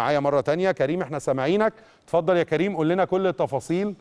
معايا مره تانية كريم احنا سامعينك اتفضل يا كريم قول لنا كل التفاصيل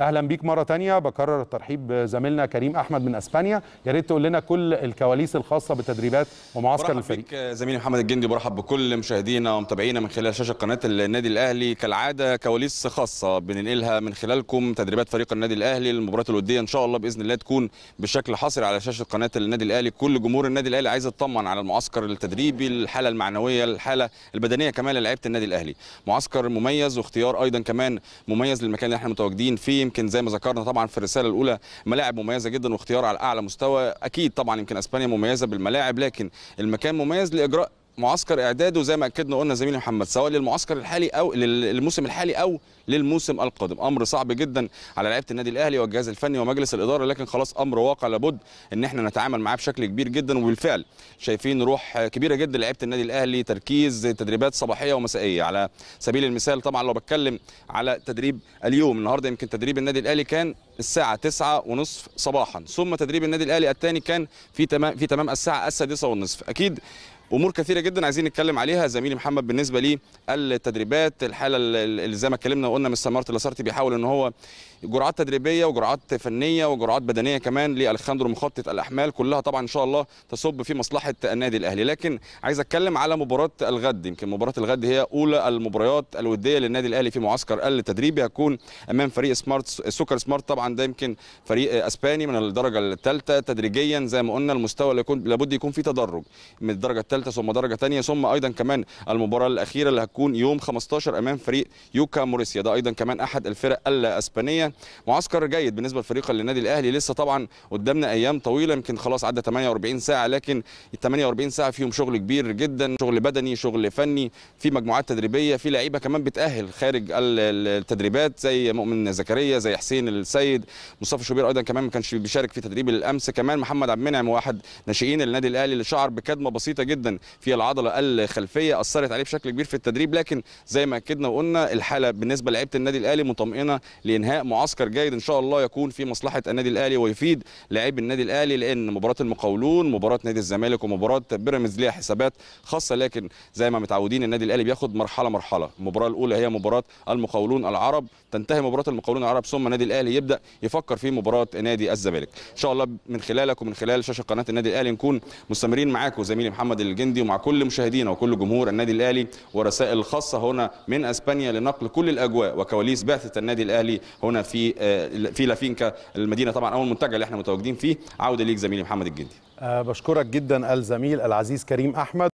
اهلا بيك مره تانية بكرر الترحيب بزميلنا كريم احمد من اسبانيا يا ريت تقول لنا كل الكواليس الخاصه بالتدريبات ومعسكر الفريق بيك زميلي محمد الجندي برحب بكل مشاهدينا ومتابعينا من خلال شاشه قناه النادي الاهلي كالعاده كواليس خاصه بننقلها من خلالكم تدريبات فريق النادي الاهلي المباراه الوديه ان شاء الله باذن الله تكون بشكل حصري على شاشه قناه النادي الاهلي كل جمهور النادي الاهلي عايز يطمن على المعسكر التدريبي الحاله المعنويه الحاله البدنيه كمان لعيبه النادي الاهلي معسكر مميز واختيار ايضا كمان مميز للمكان اللي احنا متواجدين فيه يمكن زي ما ذكرنا طبعا في الرساله الاولى ملاعب مميزه جدا واختيار على اعلى مستوى اكيد طبعا يمكن اسبانيا مميزه بالملاعب لكن المكان مميز لاجراء معسكر اعداده زي ما اكدنا قلنا زميلي محمد سواء للمعسكر الحالي او للموسم الحالي او للموسم القادم امر صعب جدا على لعيبه النادي الاهلي والجهاز الفني ومجلس الاداره لكن خلاص امر واقع لابد ان احنا نتعامل معاه بشكل كبير جدا وبالفعل شايفين روح كبيره جدا لعيبه النادي الاهلي تركيز تدريبات صباحيه ومسائيه على سبيل المثال طبعا لو بتكلم على تدريب اليوم النهارده يمكن تدريب النادي الاهلي كان الساعة 9 ونصف صباحا ثم تدريب النادي الأهلي الثاني كان في تمام في تمام الساعة السادسة ونصف أكيد امور كثيره جدا عايزين نتكلم عليها زميلي محمد بالنسبه للتدريبات الحاله اللي زي ما اتكلمنا وقلنا من سمارت لاسارتي بيحاول ان هو جرعات تدريبيه وجرعات فنيه وجرعات بدنيه كمان لالخاندرو مخطط الاحمال كلها طبعا ان شاء الله تصب في مصلحه النادي الاهلي لكن عايز اتكلم على مباراه الغد يمكن مباراه الغد هي اولى المباريات الوديه للنادي الاهلي في معسكر التدريبي هيكون امام فريق سمارت سوكر سمارت طبعا ده يمكن فريق اسباني من الدرجه الثالثه تدريجيا زي ما قلنا المستوى اللي لابد يكون فيه تدرج من الدرجه ثالثه ثم درجه ثانيه ثم ايضا كمان المباراه الاخيره اللي هتكون يوم 15 امام فريق يوكا موريسيا ده ايضا كمان احد الفرق الاسبانيه معسكر جيد بالنسبه لفريق النادي الاهلي لسه طبعا قدامنا ايام طويله يمكن خلاص عدى 48 ساعه لكن ال 48 ساعه فيهم شغل كبير جدا شغل بدني شغل فني في مجموعات تدريبيه في لعيبه كمان بتاهل خارج التدريبات زي مؤمن زكريا زي حسين السيد مصطفى شوبير ايضا كمان ما كانش بيشارك في تدريب الامس كمان محمد عبد المنعم واحد ناشئين النادي الاهلي اللي شعر بكدمه بسيطه جدا في العضله الخلفيه اثرت عليه بشكل كبير في التدريب لكن زي ما اكدنا وقلنا الحاله بالنسبه لعيبه النادي الاهلي مطمئنه لانهاء معسكر جيد ان شاء الله يكون في مصلحه النادي الاهلي ويفيد لاعبي النادي الاهلي لان مباراه المقاولون مباراه نادي الزمالك ومباراه بيراميدز ليها حسابات خاصه لكن زي ما متعودين النادي الاهلي بياخد مرحله مرحله المباراه الاولى هي مباراه المقاولون العرب تنتهي مباراه المقاولون العرب ثم النادي الاهلي يبدا يفكر في مباراه نادي الزمالك ان شاء الله من خلالك ومن خلال شاشه قناه النادي الاهلي نكون مستمرين معاكم زميلي محمد الجندي ومع كل مشاهدينا وكل جمهور النادي الاهلي ورسائل خاصه هنا من اسبانيا لنقل كل الاجواء وكواليس بعثه النادي الاهلي هنا في آه، في لافينكا المدينه طبعا اول منتجع اللي احنا متواجدين فيه عوده ليك زميلي محمد الجندي آه، بشكرك جدا الزميل العزيز كريم احمد